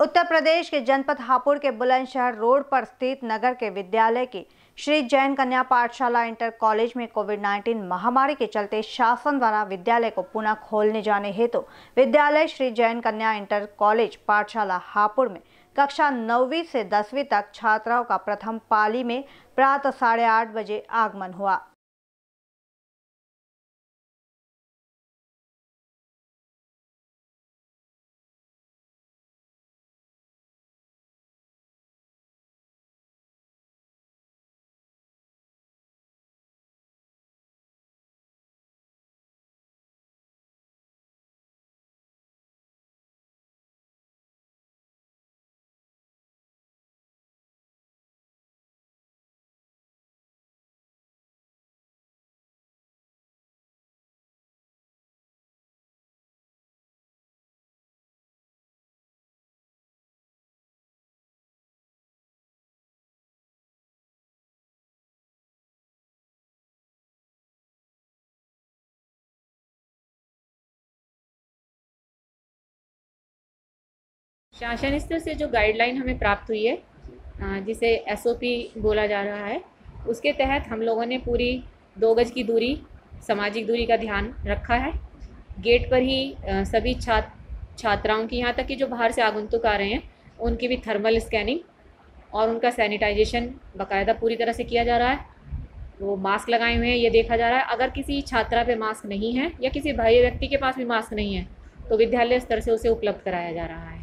उत्तर प्रदेश के जनपद हापुड़ के बुलंदशहर रोड पर स्थित नगर के विद्यालय की श्री जैन कन्या पाठशाला इंटर कॉलेज में कोविड 19 महामारी के चलते शासन द्वारा विद्यालय को पुनः खोलने जाने हेतु तो विद्यालय श्री जैन कन्या इंटर कॉलेज पाठशाला हापुड़ में कक्षा नौवीं से दसवीं तक छात्राओं का प्रथम पाली में प्रातः साढ़े आठ बजे आगमन हुआ शासन स्तर से जो गाइडलाइन हमें प्राप्त हुई है जिसे एसओपी बोला जा रहा है उसके तहत हम लोगों ने पूरी दो गज की दूरी सामाजिक दूरी का ध्यान रखा है गेट पर ही सभी छात्र छात्राओं की यहाँ तक कि जो बाहर से आगंतुक आ रहे हैं उनकी भी थर्मल स्कैनिंग और उनका सैनिटाइजेशन बाकायदा पूरी तरह से किया जा रहा है वो मास्क लगाए हुए हैं ये देखा जा रहा है अगर किसी छात्रा पे मास्क नहीं है या किसी भाई व्यक्ति के पास भी मास्क नहीं है तो विद्यालय स्तर से उसे उपलब्ध कराया जा रहा है